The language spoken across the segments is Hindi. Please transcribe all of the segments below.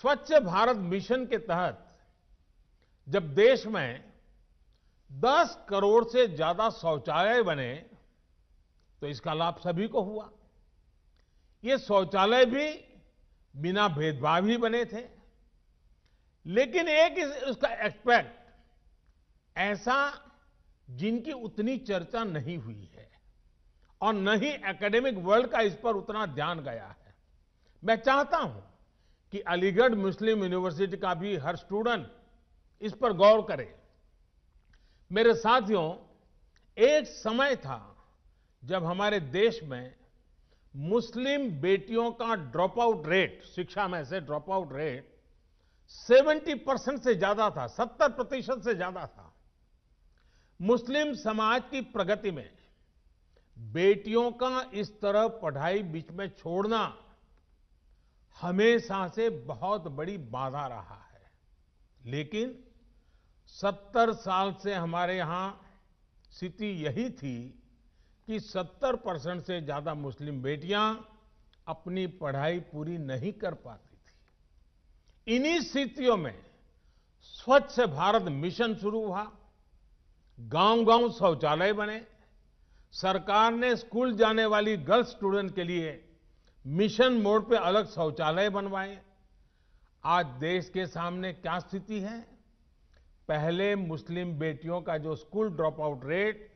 स्वच्छ भारत मिशन के तहत जब देश में 10 करोड़ से ज्यादा शौचालय बने तो इसका लाभ सभी को हुआ ये शौचालय भी बिना भेदभाव ही बने थे लेकिन एक उसका एक्सपेक्ट ऐसा जिनकी उतनी चर्चा नहीं हुई है और न ही एकेडमिक वर्ल्ड का इस पर उतना ध्यान गया है मैं चाहता हूं कि अलीगढ़ मुस्लिम यूनिवर्सिटी का भी हर स्टूडेंट इस पर गौर करे मेरे साथियों एक समय था जब हमारे देश में मुस्लिम बेटियों का ड्रॉप आउट रेट शिक्षा में से ड्रॉप आउट रेट 70 परसेंट से ज्यादा था 70 प्रतिशत से ज्यादा था मुस्लिम समाज की प्रगति में बेटियों का इस तरह पढ़ाई बीच में छोड़ना हमेशा से बहुत बड़ी बाधा रहा है लेकिन सत्तर साल से हमारे यहां स्थिति यही थी कि 70 परसेंट से ज्यादा मुस्लिम बेटियां अपनी पढ़ाई पूरी नहीं कर पाती थी इन्हीं स्थितियों में स्वच्छ भारत मिशन शुरू हुआ गांव गांव शौचालय बने सरकार ने स्कूल जाने वाली गर्ल्स स्टूडेंट के लिए मिशन मोड पे अलग शौचालय बनवाए आज देश के सामने क्या स्थिति है पहले मुस्लिम बेटियों का जो स्कूल ड्रॉप आउट रेट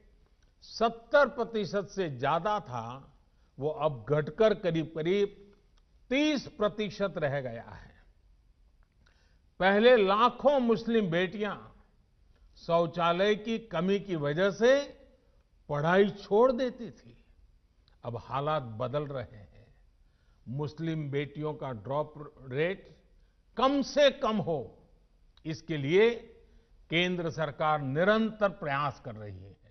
70 प्रतिशत से ज्यादा था वो अब घटकर करीब करीब 30 प्रतिशत रह गया है पहले लाखों मुस्लिम बेटियां शौचालय की कमी की वजह से पढ़ाई छोड़ देती थी अब हालात बदल रहे हैं मुस्लिम बेटियों का ड्रॉप रेट कम से कम हो इसके लिए केंद्र सरकार निरंतर प्रयास कर रही है